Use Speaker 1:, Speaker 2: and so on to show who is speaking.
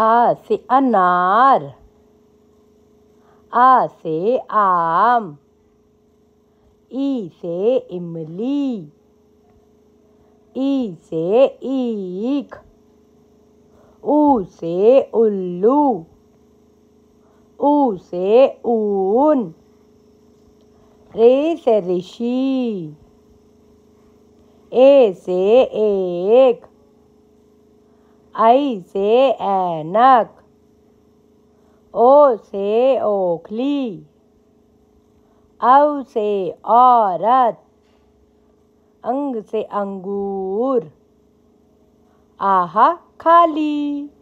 Speaker 1: आ से अनार आ से आम ई से इमली ई से ईख ऊ से उल्लू ऊ से ऊन रे से ऋषि ए से एक आई से ऐनक ओ से ओखली औ से औरत अंग से अंगूर आहा खाली